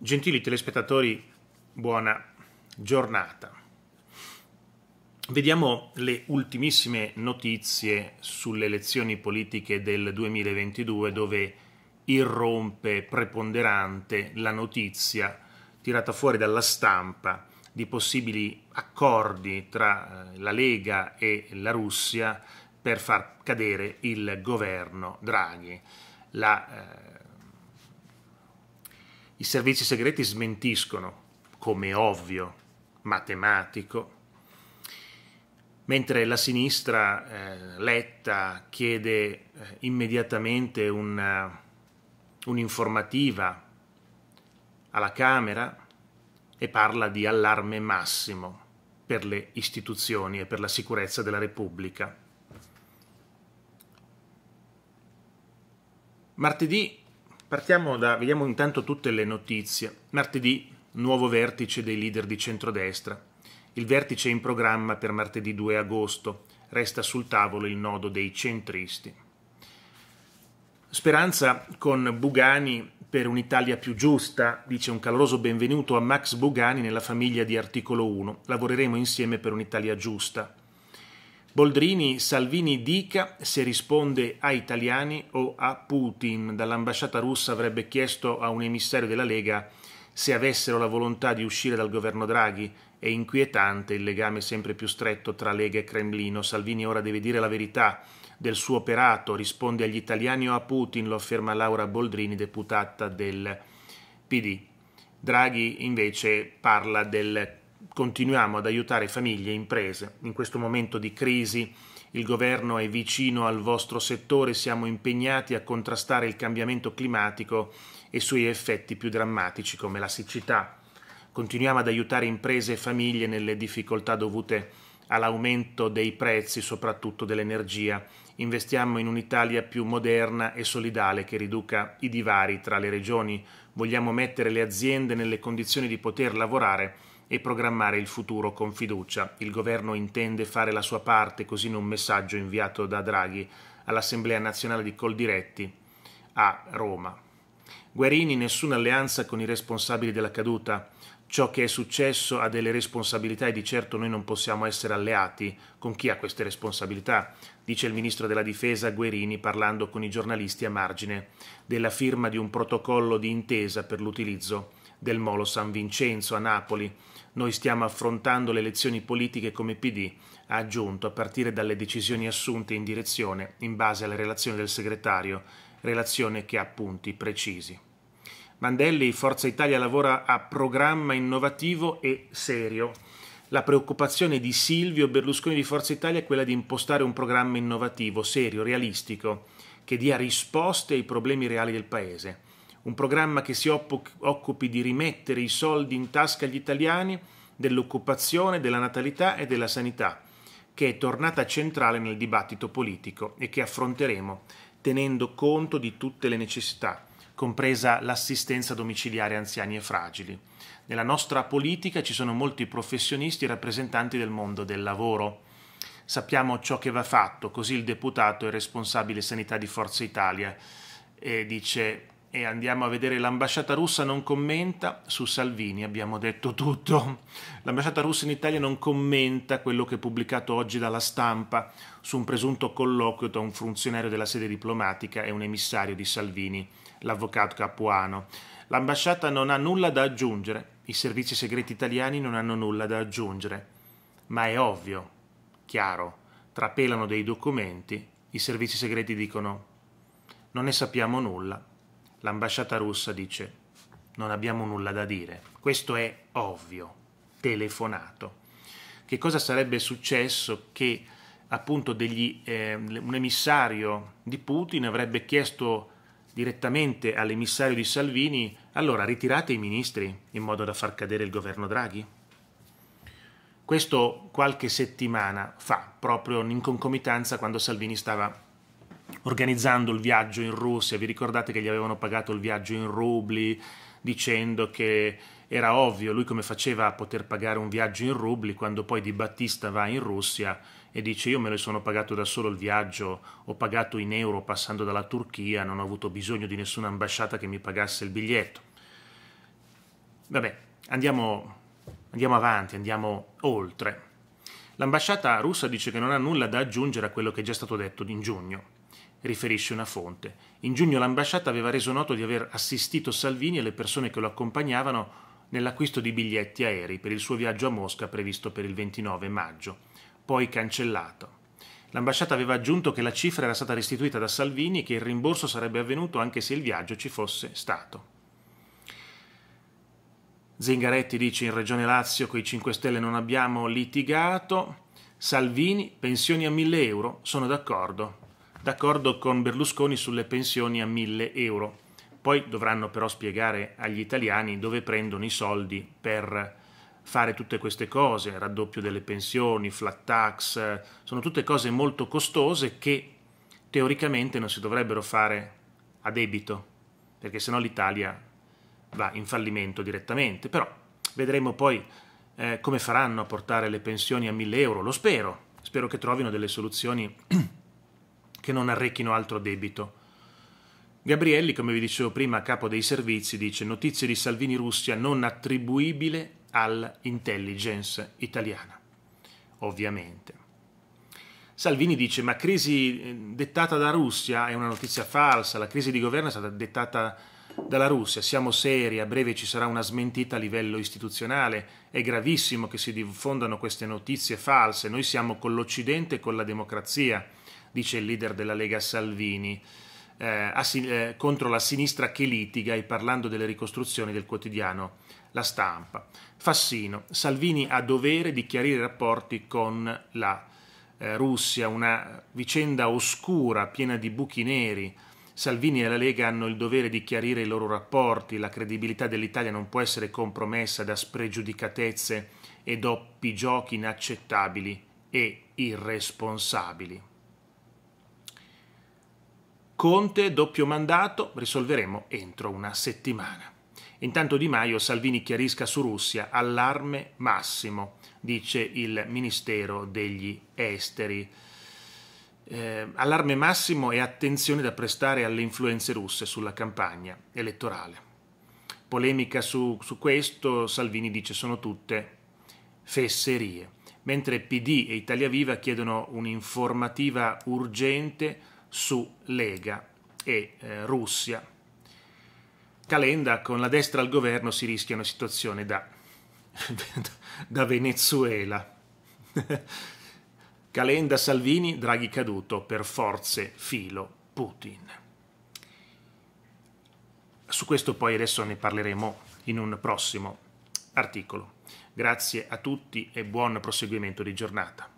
Gentili telespettatori, buona giornata. Vediamo le ultimissime notizie sulle elezioni politiche del 2022 dove irrompe preponderante la notizia tirata fuori dalla stampa di possibili accordi tra eh, la Lega e la Russia per far cadere il governo Draghi. La, eh, i servizi segreti smentiscono, come ovvio, matematico, mentre la sinistra eh, letta chiede eh, immediatamente una, eh, un'informativa alla Camera e parla di allarme massimo per le istituzioni e per la sicurezza della Repubblica. Martedì Partiamo da, vediamo intanto tutte le notizie. Martedì, nuovo vertice dei leader di centrodestra. Il vertice è in programma per martedì 2 agosto. Resta sul tavolo il nodo dei centristi. Speranza con Bugani per un'Italia più giusta, dice un caloroso benvenuto a Max Bugani nella famiglia di Articolo 1. Lavoreremo insieme per un'Italia giusta. Boldrini, Salvini dica se risponde a italiani o a Putin. Dall'ambasciata russa avrebbe chiesto a un emissario della Lega se avessero la volontà di uscire dal governo Draghi. È inquietante il legame sempre più stretto tra Lega e Cremlino. Salvini ora deve dire la verità del suo operato, risponde agli italiani o a Putin, lo afferma Laura Boldrini, deputata del PD. Draghi invece parla del continuiamo ad aiutare famiglie e imprese. In questo momento di crisi il governo è vicino al vostro settore, siamo impegnati a contrastare il cambiamento climatico e i suoi effetti più drammatici come la siccità. Continuiamo ad aiutare imprese e famiglie nelle difficoltà dovute all'aumento dei prezzi, soprattutto dell'energia. Investiamo in un'Italia più moderna e solidale che riduca i divari tra le regioni. Vogliamo mettere le aziende nelle condizioni di poter lavorare e programmare il futuro con fiducia. Il governo intende fare la sua parte, così in un messaggio inviato da Draghi all'Assemblea nazionale di Coldiretti a Roma. Guerini, nessuna alleanza con i responsabili della caduta. Ciò che è successo ha delle responsabilità e di certo noi non possiamo essere alleati con chi ha queste responsabilità, dice il ministro della difesa Guerini parlando con i giornalisti a margine della firma di un protocollo di intesa per l'utilizzo del Molo San Vincenzo a Napoli. Noi stiamo affrontando le elezioni politiche come PD, ha aggiunto, a partire dalle decisioni assunte in direzione, in base alla relazione del segretario, relazione che ha punti precisi. Mandelli, Forza Italia lavora a programma innovativo e serio. La preoccupazione di Silvio Berlusconi di Forza Italia è quella di impostare un programma innovativo, serio, realistico, che dia risposte ai problemi reali del Paese un programma che si occupi di rimettere i soldi in tasca agli italiani, dell'occupazione, della natalità e della sanità, che è tornata centrale nel dibattito politico e che affronteremo tenendo conto di tutte le necessità, compresa l'assistenza domiciliare a anziani e fragili. Nella nostra politica ci sono molti professionisti e rappresentanti del mondo del lavoro. Sappiamo ciò che va fatto, così il deputato e responsabile sanità di Forza Italia eh, dice e andiamo a vedere l'ambasciata russa non commenta su Salvini, abbiamo detto tutto. L'ambasciata russa in Italia non commenta quello che è pubblicato oggi dalla stampa su un presunto colloquio tra un funzionario della sede diplomatica e un emissario di Salvini, l'avvocato Capuano. L'ambasciata non ha nulla da aggiungere, i servizi segreti italiani non hanno nulla da aggiungere. Ma è ovvio, chiaro, trapelano dei documenti, i servizi segreti dicono non ne sappiamo nulla L'ambasciata russa dice non abbiamo nulla da dire. Questo è ovvio, telefonato. Che cosa sarebbe successo che appunto degli, eh, un emissario di Putin avrebbe chiesto direttamente all'emissario di Salvini allora ritirate i ministri in modo da far cadere il governo Draghi? Questo qualche settimana fa, proprio in concomitanza quando Salvini stava organizzando il viaggio in Russia, vi ricordate che gli avevano pagato il viaggio in rubli dicendo che era ovvio lui come faceva a poter pagare un viaggio in rubli quando poi Di Battista va in Russia e dice io me lo sono pagato da solo il viaggio, ho pagato in euro passando dalla Turchia, non ho avuto bisogno di nessuna ambasciata che mi pagasse il biglietto. Vabbè, andiamo, andiamo avanti, andiamo oltre. L'ambasciata russa dice che non ha nulla da aggiungere a quello che è già stato detto in giugno riferisce una fonte. In giugno l'ambasciata aveva reso noto di aver assistito Salvini e le persone che lo accompagnavano nell'acquisto di biglietti aerei per il suo viaggio a Mosca previsto per il 29 maggio, poi cancellato. L'ambasciata aveva aggiunto che la cifra era stata restituita da Salvini e che il rimborso sarebbe avvenuto anche se il viaggio ci fosse stato. Zingaretti dice in Regione Lazio con i 5 Stelle non abbiamo litigato, Salvini pensioni a 1000 euro, sono d'accordo, d'accordo con Berlusconi sulle pensioni a 1000 euro. Poi dovranno però spiegare agli italiani dove prendono i soldi per fare tutte queste cose, raddoppio delle pensioni, flat tax, sono tutte cose molto costose che teoricamente non si dovrebbero fare a debito, perché sennò l'Italia va in fallimento direttamente. Però vedremo poi eh, come faranno a portare le pensioni a 1000 euro, lo spero, spero che trovino delle soluzioni che non arrecchino altro debito. Gabrielli, come vi dicevo prima, capo dei servizi, dice notizie di Salvini Russia non attribuibile all'intelligence italiana. Ovviamente. Salvini dice ma crisi eh, dettata da Russia è una notizia falsa, la crisi di governo è stata dettata dalla Russia, siamo seri, a breve ci sarà una smentita a livello istituzionale, è gravissimo che si diffondano queste notizie false, noi siamo con l'Occidente e con la democrazia dice il leader della Lega Salvini, eh, sin- eh, contro la sinistra che litiga e parlando delle ricostruzioni del quotidiano La Stampa. Fassino, Salvini ha dovere di chiarire i rapporti con la eh, Russia, una vicenda oscura, piena di buchi neri. Salvini e la Lega hanno il dovere di chiarire i loro rapporti, la credibilità dell'Italia non può essere compromessa da spregiudicatezze e doppi giochi inaccettabili e irresponsabili. Conte, doppio mandato, risolveremo entro una settimana. Intanto Di Maio Salvini chiarisca su Russia, allarme massimo, dice il Ministero degli Esteri. Eh, allarme massimo e attenzione da prestare alle influenze russe sulla campagna elettorale. Polemica su, su questo, Salvini dice sono tutte fesserie, mentre PD e Italia Viva chiedono un'informativa urgente su Lega e eh, Russia. Calenda con la destra al governo si rischia una situazione da, da Venezuela. Calenda Salvini, Draghi caduto per forze filo Putin. Su questo poi adesso ne parleremo in un prossimo articolo. Grazie a tutti e buon proseguimento di giornata.